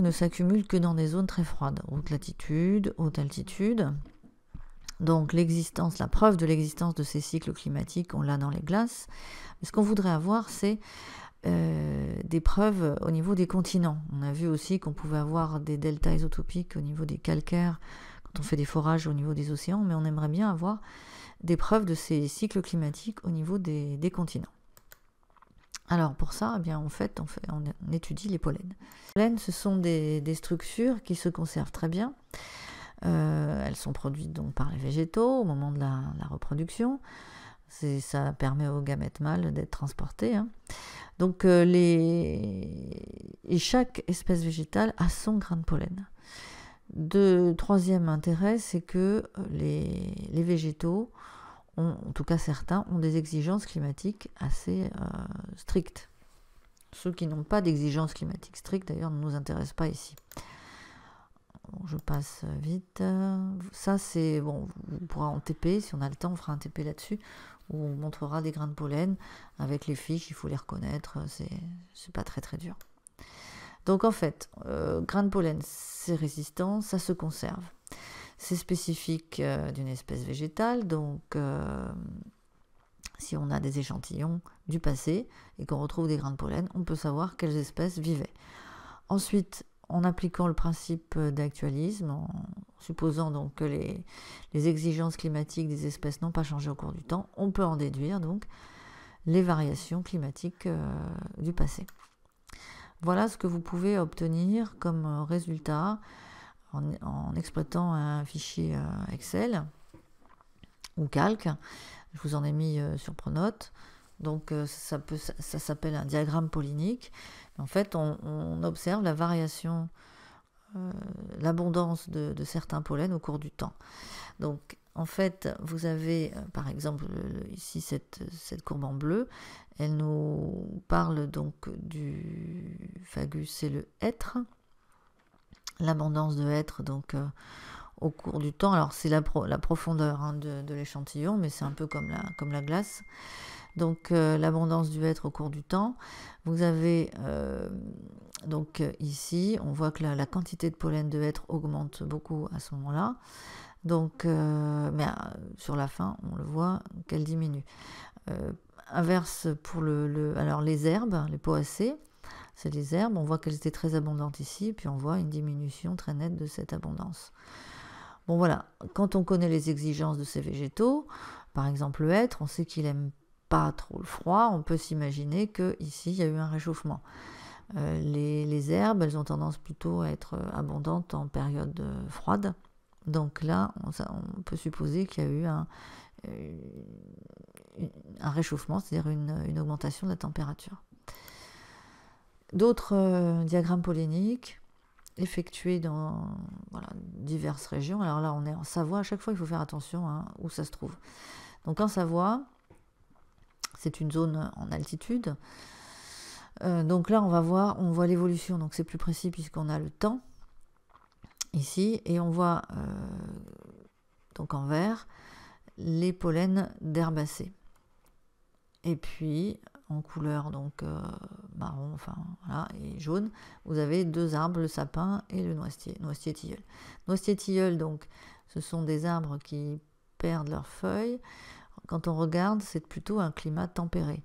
ne s'accumulent que dans des zones très froides, haute latitude, haute altitude. Donc l'existence, la preuve de l'existence de ces cycles climatiques, on l'a dans les glaces. Mais ce qu'on voudrait avoir, c'est euh, des preuves au niveau des continents. On a vu aussi qu'on pouvait avoir des deltas isotopiques au niveau des calcaires quand on fait des forages au niveau des océans, mais on aimerait bien avoir des preuves de ces cycles climatiques au niveau des continents. Alors pour ça, eh bien en fait, on, étudie les pollens. Les pollens, ce sont des, structures qui se conservent très bien. Euh, elles sont produites donc par les végétaux au moment de la, reproduction. Ça permet aux gamètes mâles d'être transportées. Hein. Donc euh, les... et chaque espèce végétale a son grain de pollen. De troisième intérêt, c'est que euh, les, les végétaux en tout cas certains, ont des exigences climatiques assez euh, strictes. Ceux qui n'ont pas d'exigences climatiques strictes, d'ailleurs, ne nous intéressent pas ici. je passe vite. Ça, c'est bon, on pourra en TP si on a le temps, on fera un TP là-dessus où on montrera des grains de pollen avec les fiches. Il faut les reconnaître, c'est pas très très dur. Donc en fait, euh, grains de pollen, c'est résistant, ça se conserve. C'est spécifique euh, d'une espèce végétale, donc euh, si on a des échantillons du passé et qu'on retrouve des grains de pollen, on peut savoir quelles espèces vivaient. Ensuite, en appliquant le principe d'actualisme, en supposant donc que les, exigences climatiques des espèces n'ont pas changé au cours du temps, on peut en déduire donc les variations climatiques euh, du passé. Voilà ce que vous pouvez obtenir comme résultat en, exploitant un fichier euh, Excel ou calque. Je vous en ai mis euh, sur Pronote. Donc euh, ça, ça s'appelle un diagramme pollinique. En fait, on, observe la variation, l'abondance de, certains pollens au cours du temps. Donc en fait, vous avez par exemple ici cette, courbe en bleu. Elle nous parle donc du fagus, et le être l'abondance de être donc euh, au cours du temps. Alors c'est la, profondeur hein, de, l'échantillon, mais c'est un peu comme la, comme la glace. Donc euh, l'abondance du être au cours du temps. Vous avez euh, donc ici, on voit que la, quantité de pollen de être augmente beaucoup à ce moment-là. Donc, mais sur la fin, on le voit qu'elle diminue. inverse pour le, alors les herbes, les poacées c'est les herbes. On voit qu'elles étaient très abondantes ici, puis on voit une diminution très nette de cette abondance. Bon voilà, quand on connaît les exigences de ces végétaux, par exemple le hêtre, on sait qu'il aime pas trop le froid, on peut s'imaginer qu'ici il y a eu un réchauffement. Euh, les, herbes, elles ont tendance plutôt à être abondantes en période euh, froide. Donc là, on, peut supposer qu'il y a eu un, euh, un réchauffement, c'est-à-dire une augmentation de la température. D'autres euh, diagrammes poléniques effectués dans diverses régions. Alors là, on est en Savoie. À chaque fois, il faut faire attention hein, où ça se trouve. Donc en Savoie, c'est une zone en altitude. Euh, donc là, on va voir, on voit l'évolution. Donc c'est plus précis puisqu'on a le temps ici et on voit euh, donc en vert les pollens d'herbacées. Et puis en couleur donc marron, enfin voilà, et jaune, vous avez deux arbres, le sapin et le noisetier, noisetier-tilleul. Noisetier-tilleul, donc, ce sont des arbres qui perdent leurs feuilles. Quand on regarde, c'est plutôt un climat tempéré.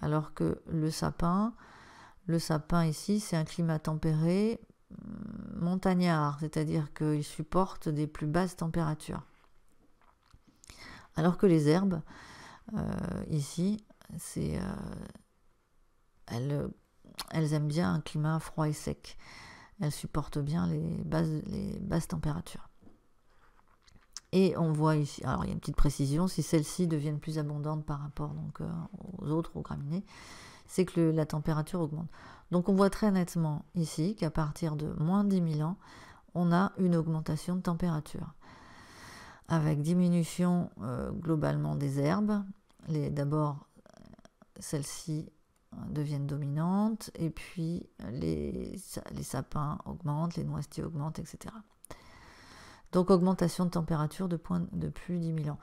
Alors que le sapin, le sapin ici, c'est un climat tempéré mm, montagnard, c'est-à-dire qu'il supporte des plus basses températures. Alors que les herbes, euh, ici, c'est euh, euh, elles, aiment bien un climat froid et sec. Elles supportent bien les basses, les basses températures. Et on voit ici, alors il y a une petite précision, si celles-ci deviennent plus abondantes par rapport donc, euh, aux autres, aux graminées, c'est que la température augmente. Donc on voit très nettement ici qu'à partir de moins 10 000 ans, on a une augmentation de température, avec diminution euh, globalement des herbes. D'abord, celles-ci euh, deviennent dominantes, et puis euh, les, sapins augmentent, les noisetiers augmentent, etc. Donc augmentation de température de, point, de plus 10 000 ans.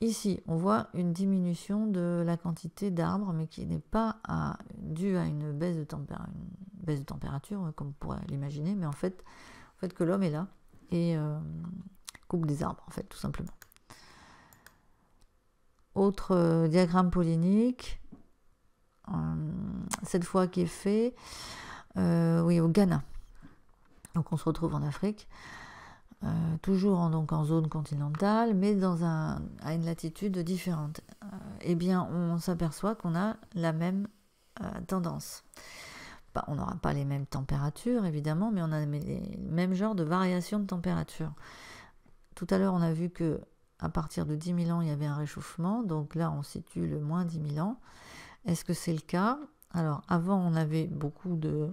Ici, on voit une diminution de la quantité d'arbres, mais qui n'est pas due à une baisse, de baisse de température, euh, comme on pourrait l'imaginer, mais en fait, en fait que l'homme est là et coupe des arbres, en fait, tout simplement. Autre diagramme pollinique, cette fois qui est fait euh, oui, au Ghana. Donc on se retrouve en Afrique, euh, toujours en, donc en zone continentale, mais dans un, à une latitude différente. Euh, eh bien, on s'aperçoit qu'on a la même tendance. on n'aura pas les mêmes températures, évidemment, mais on a les mêmes genres de variations de température. Tout à l'heure, on a vu que à partir de 10 000 ans, il y avait un réchauffement. Donc là, on situe le moins 10 000 ans. Est-ce que c'est le cas Alors, avant, on avait beaucoup de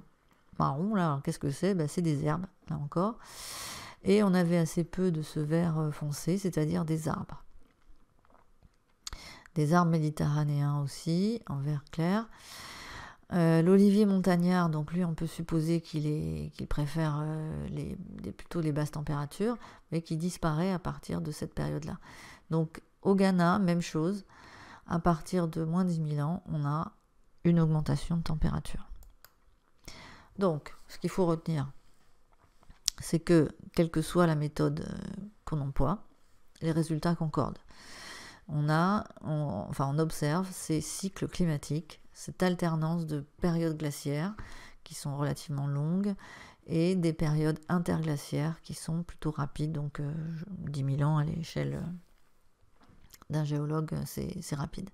marron. Là, qu'est-ce que c'est ben, C'est des herbes, là encore. Et on avait assez peu de ce vert euh, foncé, c'est-à-dire des arbres. Des arbres méditerranéens aussi, en vert clair. Euh, l'olivier montagnard, donc lui, on peut supposer qu'il qu'il préfère euh, plutôt les basses températures, mais qui disparaît à partir de cette période-là. Donc au Ghana, même chose à partir de moins 10 000 ans, on a une augmentation de température. Donc, ce qu'il faut retenir, c'est que, quelle que soit la méthode euh, qu'on emploie, les résultats concordent. On a, enfin, on observe ces cycles climatiques, cette alternance de périodes glaciaires qui sont relativement longues et des périodes interglaciaires qui sont plutôt rapides, donc 10 euh, 000 ans à l'échelle euh, d'un géologue, euh, c'est rapide.